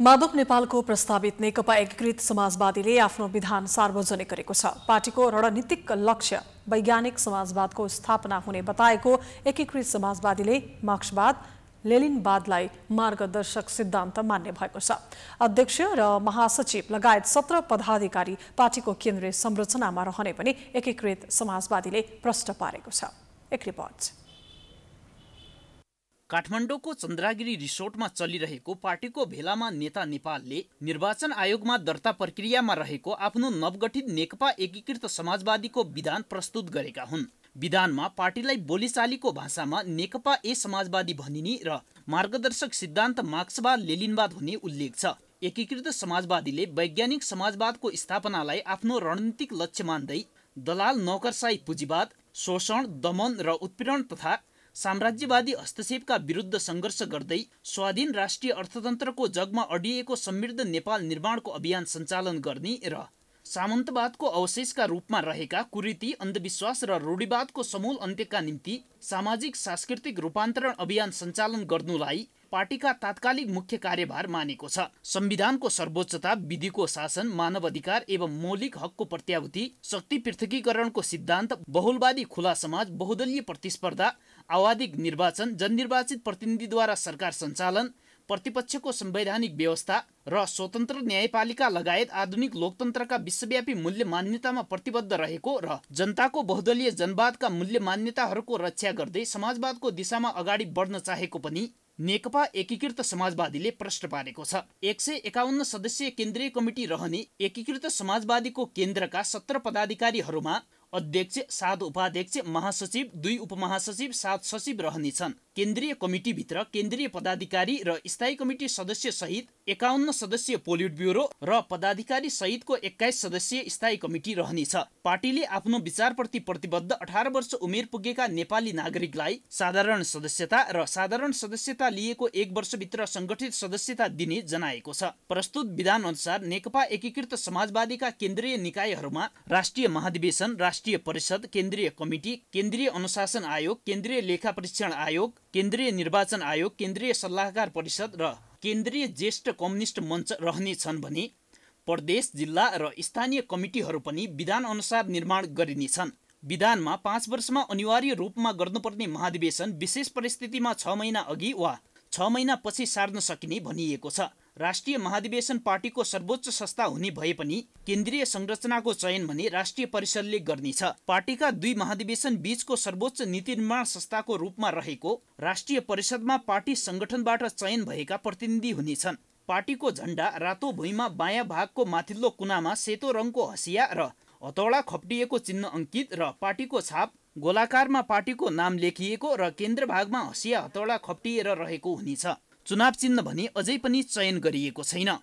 माधव नेपालको प्रस्तावित नेकपा एकीकृत समाजवादीले आफ्नो विधान सार्वजनिक गरेको छ पार्टीको रणनीतिक लक्ष्य वैज्ञानिक समाजवादको स्थापना हुने बताएको एकीकृत समाजवादीले मार्क्सवाद लेलिनवादलाई मार्गदर्शक सिद्धान्त मान्ने भएको छ अध्यक्ष र महासचिव लगायत सत्र पदाधिकारी पार्टीको केन्द्रीय संरचनामा रहने पनि एकीकृत समाजवादीले प्रष्ट पारेको छ एक रिपोर्ट काठमाडौँको चन्द्रागिरी रिसोर्टमा चलिरहेको पार्टीको भेलामा नेता नेपालले निर्वाचन आयोगमा दर्ता प्रक्रियामा रहेको आफ्नो नवगठित नेकपा एकीकृत समाजवादीको विधान प्रस्तुत गरेका हुन् विधानमा पार्टीलाई बोलीचालीको भाषामा नेकपा ए समाजवादी भनिने र मार्गदर्शक सिद्धान्त मार्क्सवाद लेलिनवाद हुने उल्लेख छ एकीकृत समाजवादीले वैज्ञानिक समाजवादको स्थापनालाई आफ्नो रणनीतिक लक्ष्य मान्दै दलाल नौकरसाई पुँजीवाद शोषण दमन र उत्पीडन तथा साम्राज्यवादी हस्तक्षेपका विरुद्ध सङ्घर्ष गर्दै स्वाधीन राष्ट्रिय अर्थतन्त्रको जगमा अडिएको समृद्ध नेपाल निर्माणको अभियान सञ्चालन गर्ने र सामन्तवादको अवशेषका रूपमा रहेका कुरीति अन्धविश्वास र रूढिवादको समूल अन्त्यका निम्ति सामाजिक सांस्कृतिक रूपान्तरण अभियान सञ्चालन गर्नुलाई पार्टीका तात्कालिक मुख्य कार्यभार मानेको छ संविधानको सर्वोच्चता विधिको शासन मानव अधिकार एवं मौलिक हकको प्रत्याभूति शक्ति पृथकीकरणको सिद्धान्त बहुलवादी खुला समाज बहुदलीय प्रतिस्पर्धा आवाधिक निर्वाचन जननिर्वाचित प्रतिनिधिद्वारा सरकार सञ्चालन प्रतिपक्षको संवैधानिक व्यवस्था र स्वतन्त्र न्यायपालिका लगायत आधुनिक लोकतन्त्रका विश्वव्यापी मूल्य मान्यतामा प्रतिबद्ध रहेको र जनताको बहुदलीय जनवादका मूल्य मान्यताहरूको रक्षा गर्दै समाजवादको दिशामा अगाडि बढ्न चाहेको पनि नेकपा एकीकृत समाजवादीले प्रश्न पारेको छ एक सय एकाउन्न सदस्यीय केन्द्रीय कमिटी रहने एकीकृत समाजवादीको केन्द्रका सत्र पदाधिकारीहरूमा अध्यक्ष सात उपाध्यक्ष महासचिव दुई उपमहासचिव सात सचिव रहनेछन् केन्द्रीय कमिटीभित्र केन्द्रीय पदाधिकारी र स्थायी कमिटी सदस्य सहित एकाउन्न सदस्यीय पोलिट ब्युरो र पदाधिकारी सहितको एक्काइस सदस्यीय स्थायी कमिटी रहनेछ पार्टीले आफ्नो विचारप्रति प्रतिबद्ध अठार वर्ष उमेर पुगेका नेपाली नागरिकलाई साधारण सदस्यता र साधारण सदस्यता लिएको एक वर्षभित्र सङ्गठित सदस्यता दिने जनाएको छ प्रस्तुत विधान अनुसार नेकपा एकीकृत समाजवादीका केन्द्रीय निकायहरूमा राष्ट्रिय महाधिवेशन राष्ट्रिय परिषद केन्द्रीय कमिटी केन्द्रीय अनुशासन आयोग केन्द्रीय लेखा परीक्षण आयोग केन्द्रीय निर्वाचन आयोग केन्द्रीय सल्लाहकार परिषद र केन्द्रीय ज्येष्ठ कम्युनिस्ट मञ्च रहनेछन् भने प्रदेश जिल्ला र स्थानीय कमिटीहरू पनि अनुसार निर्माण गरिनेछन् विधानमा पाँच वर्षमा अनिवार्य रूपमा गर्नुपर्ने महाधिवेशन विशेष परिस्थितिमा छ महिना अघि वा छ महिनापछि सार्न सकिने भनिएको छ राष्ट्रिय महाधिवेशन पार्टीको सर्वोच्च संस्था हुने भए पनि केन्द्रीय संरचनाको चयन भने राष्ट्रिय परिषदले गर्नेछ पार्टीका दुई महाधिवेशन बीचको सर्वोच्च नीति निर्माण संस्थाको रूपमा रहेको राष्ट्रिय परिषदमा पार्टी संगठनबाट चयन भएका प्रतिनिधि हुनेछन् पार्टीको झण्डा रातो भुइँमा बायाँ भागको माथिल्लो कुनामा सेतो रङको हँसिया र हतौडा खप्टिएको चिन्ह अङ्कित र पार्टीको छाप गोलाकारमा पार्टीको नाम लेखिएको र केन्द्र भागमा हँसिया हतौडा खप्टिएर रहेको हुनेछ चुनाव चिन्ह भने अझै पनि चयन गरिएको छैन